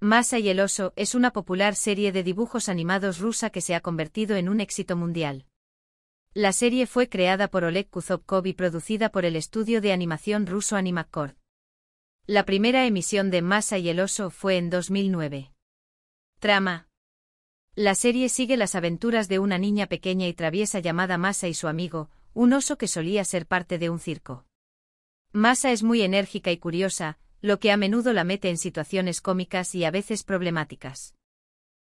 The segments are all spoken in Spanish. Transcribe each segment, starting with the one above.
Masa y el oso es una popular serie de dibujos animados rusa que se ha convertido en un éxito mundial. La serie fue creada por Oleg Kuzovkov y producida por el estudio de animación ruso Animacord. La primera emisión de Masa y el oso fue en 2009. Trama. La serie sigue las aventuras de una niña pequeña y traviesa llamada Masa y su amigo, un oso que solía ser parte de un circo. Masa es muy enérgica y curiosa, lo que a menudo la mete en situaciones cómicas y a veces problemáticas.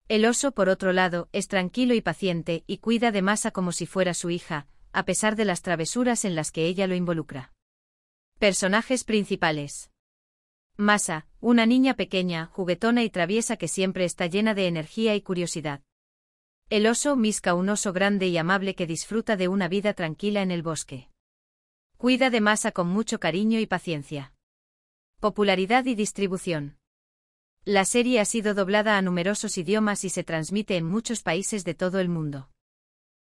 El oso, por otro lado, es tranquilo y paciente y cuida de Masa como si fuera su hija, a pesar de las travesuras en las que ella lo involucra. Personajes principales. Masa, una niña pequeña, juguetona y traviesa que siempre está llena de energía y curiosidad. El oso Misca, un oso grande y amable que disfruta de una vida tranquila en el bosque. Cuida de Masa con mucho cariño y paciencia. Popularidad y distribución. La serie ha sido doblada a numerosos idiomas y se transmite en muchos países de todo el mundo.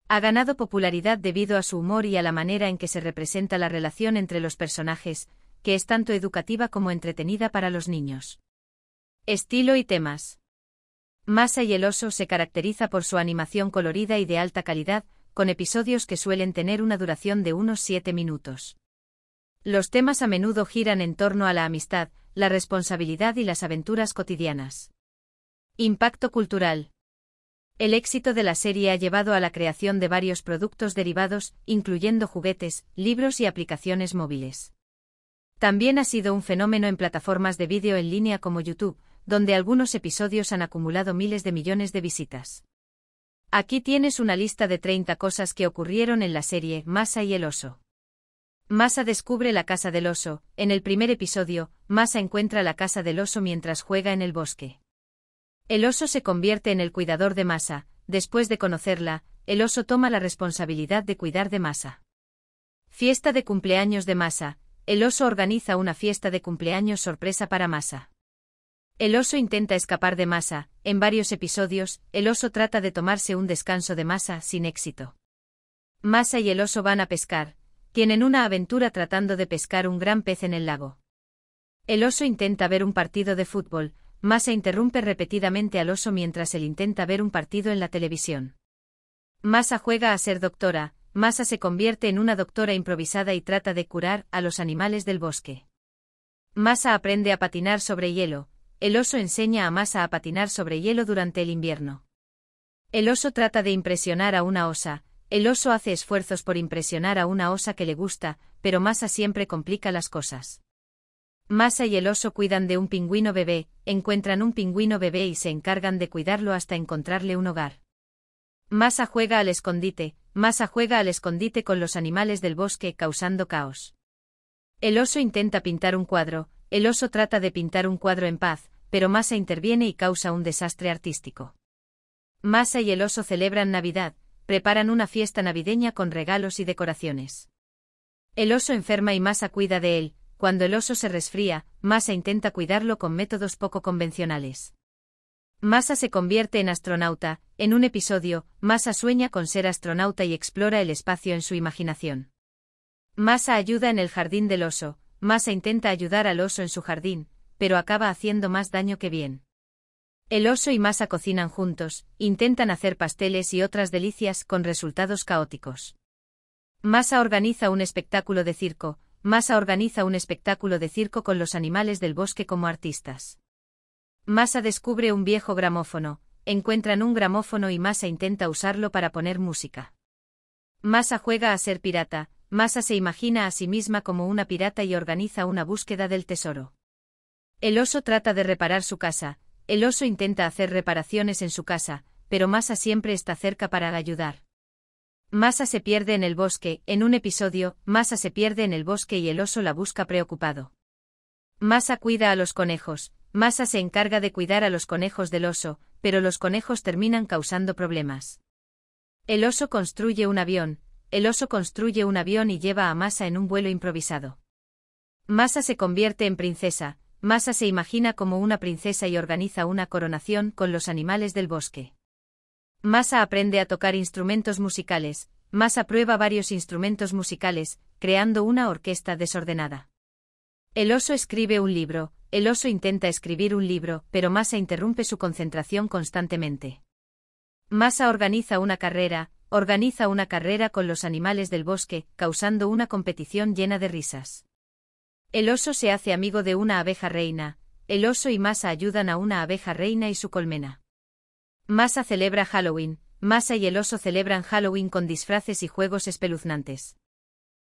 Ha ganado popularidad debido a su humor y a la manera en que se representa la relación entre los personajes, que es tanto educativa como entretenida para los niños. Estilo y temas. Masa y el oso se caracteriza por su animación colorida y de alta calidad, con episodios que suelen tener una duración de unos 7 minutos. Los temas a menudo giran en torno a la amistad, la responsabilidad y las aventuras cotidianas. Impacto cultural. El éxito de la serie ha llevado a la creación de varios productos derivados, incluyendo juguetes, libros y aplicaciones móviles. También ha sido un fenómeno en plataformas de vídeo en línea como YouTube, donde algunos episodios han acumulado miles de millones de visitas. Aquí tienes una lista de 30 cosas que ocurrieron en la serie Masa y el oso. Masa descubre la casa del oso. En el primer episodio, Masa encuentra la casa del oso mientras juega en el bosque. El oso se convierte en el cuidador de Masa. Después de conocerla, el oso toma la responsabilidad de cuidar de Masa. Fiesta de cumpleaños de Masa. El oso organiza una fiesta de cumpleaños sorpresa para Masa. El oso intenta escapar de Masa. En varios episodios, el oso trata de tomarse un descanso de Masa sin éxito. Masa y el oso van a pescar, tienen una aventura tratando de pescar un gran pez en el lago. El oso intenta ver un partido de fútbol, Masa interrumpe repetidamente al oso mientras él intenta ver un partido en la televisión. Masa juega a ser doctora, Masa se convierte en una doctora improvisada y trata de curar a los animales del bosque. Masa aprende a patinar sobre hielo, el oso enseña a Masa a patinar sobre hielo durante el invierno. El oso trata de impresionar a una osa, el oso hace esfuerzos por impresionar a una osa que le gusta, pero Masa siempre complica las cosas. Masa y el oso cuidan de un pingüino bebé, encuentran un pingüino bebé y se encargan de cuidarlo hasta encontrarle un hogar. Masa juega al escondite, Masa juega al escondite con los animales del bosque, causando caos. El oso intenta pintar un cuadro, el oso trata de pintar un cuadro en paz, pero Masa interviene y causa un desastre artístico. Masa y el oso celebran Navidad, preparan una fiesta navideña con regalos y decoraciones. El oso enferma y Masa cuida de él, cuando el oso se resfría, Masa intenta cuidarlo con métodos poco convencionales. Masa se convierte en astronauta, en un episodio, Masa sueña con ser astronauta y explora el espacio en su imaginación. Masa ayuda en el jardín del oso, Masa intenta ayudar al oso en su jardín, pero acaba haciendo más daño que bien. El oso y Masa cocinan juntos, intentan hacer pasteles y otras delicias con resultados caóticos. Masa organiza un espectáculo de circo, Masa organiza un espectáculo de circo con los animales del bosque como artistas. Masa descubre un viejo gramófono, encuentran un gramófono y Masa intenta usarlo para poner música. Masa juega a ser pirata, Masa se imagina a sí misma como una pirata y organiza una búsqueda del tesoro. El oso trata de reparar su casa, el oso intenta hacer reparaciones en su casa, pero Masa siempre está cerca para ayudar. Masa se pierde en el bosque, en un episodio, Masa se pierde en el bosque y el oso la busca preocupado. Masa cuida a los conejos, Masa se encarga de cuidar a los conejos del oso, pero los conejos terminan causando problemas. El oso construye un avión, el oso construye un avión y lleva a Masa en un vuelo improvisado. Masa se convierte en princesa, Masa se imagina como una princesa y organiza una coronación con los animales del bosque. Masa aprende a tocar instrumentos musicales, Masa prueba varios instrumentos musicales, creando una orquesta desordenada. El oso escribe un libro, el oso intenta escribir un libro, pero Masa interrumpe su concentración constantemente. Masa organiza una carrera, organiza una carrera con los animales del bosque, causando una competición llena de risas. El oso se hace amigo de una abeja reina, el oso y Masa ayudan a una abeja reina y su colmena. Masa celebra Halloween, Masa y el oso celebran Halloween con disfraces y juegos espeluznantes.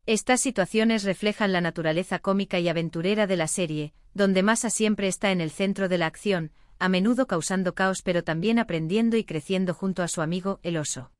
Estas situaciones reflejan la naturaleza cómica y aventurera de la serie, donde Masa siempre está en el centro de la acción, a menudo causando caos pero también aprendiendo y creciendo junto a su amigo, el oso.